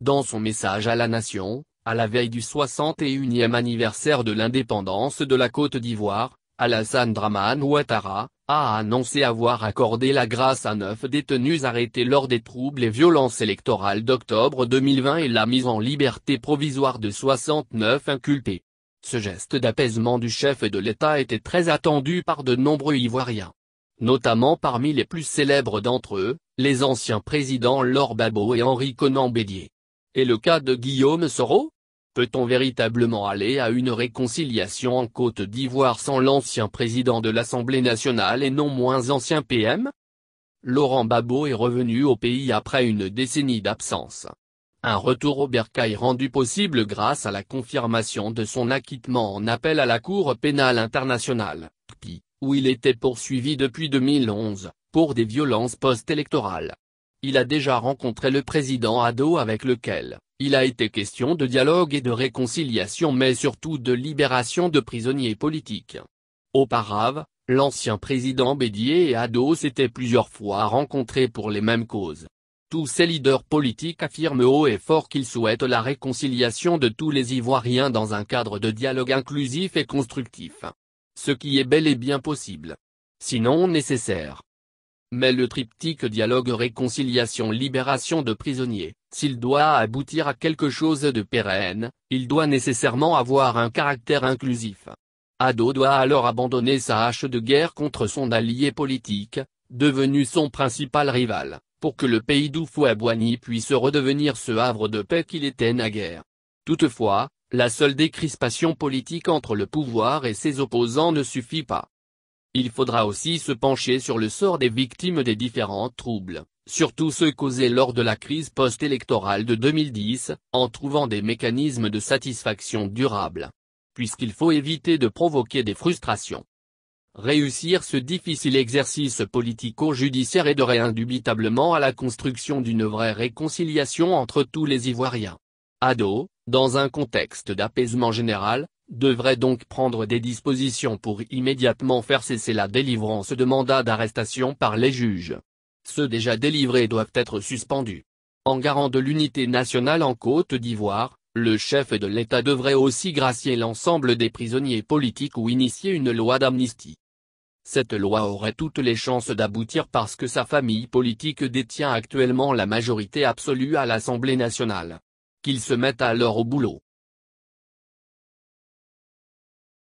Dans son message à la nation, à la veille du 61e anniversaire de l'indépendance de la Côte d'Ivoire, Alassane Draman Ouattara, a annoncé avoir accordé la grâce à neuf détenus arrêtés lors des troubles et violences électorales d'octobre 2020 et la mise en liberté provisoire de 69 inculpés. Ce geste d'apaisement du chef de l'État était très attendu par de nombreux Ivoiriens. Notamment parmi les plus célèbres d'entre eux, les anciens présidents Laure Babo et Henri Conan Bédier. Et le cas de Guillaume Soro Peut-on véritablement aller à une réconciliation en Côte d'Ivoire sans l'ancien président de l'Assemblée nationale et non moins ancien PM Laurent Babo est revenu au pays après une décennie d'absence. Un retour au bercail rendu possible grâce à la confirmation de son acquittement en appel à la Cour pénale internationale, où il était poursuivi depuis 2011, pour des violences post-électorales. Il a déjà rencontré le président Ado avec lequel, il a été question de dialogue et de réconciliation mais surtout de libération de prisonniers politiques. Auparavant, l'ancien président Bédier et Ado s'étaient plusieurs fois rencontrés pour les mêmes causes. Tous ces leaders politiques affirment haut et fort qu'ils souhaitent la réconciliation de tous les Ivoiriens dans un cadre de dialogue inclusif et constructif. Ce qui est bel et bien possible. Sinon nécessaire. Mais le triptyque dialogue réconciliation-libération de prisonniers, s'il doit aboutir à quelque chose de pérenne, il doit nécessairement avoir un caractère inclusif. Ado doit alors abandonner sa hache de guerre contre son allié politique, devenu son principal rival, pour que le pays d'Oufouabouani puisse redevenir ce havre de paix qu'il était guerre. Toutefois, la seule décrispation politique entre le pouvoir et ses opposants ne suffit pas. Il faudra aussi se pencher sur le sort des victimes des différents troubles, surtout ceux causés lors de la crise post-électorale de 2010, en trouvant des mécanismes de satisfaction durables. Puisqu'il faut éviter de provoquer des frustrations. Réussir ce difficile exercice politico-judiciaire aiderait indubitablement à la construction d'une vraie réconciliation entre tous les Ivoiriens. Ado, dans un contexte d'apaisement général, devrait donc prendre des dispositions pour immédiatement faire cesser la délivrance de mandats d'arrestation par les juges. Ceux déjà délivrés doivent être suspendus. En garant de l'unité nationale en Côte d'Ivoire, le chef de l'État devrait aussi gracier l'ensemble des prisonniers politiques ou initier une loi d'amnistie. Cette loi aurait toutes les chances d'aboutir parce que sa famille politique détient actuellement la majorité absolue à l'Assemblée nationale. Qu'ils se mette alors au boulot.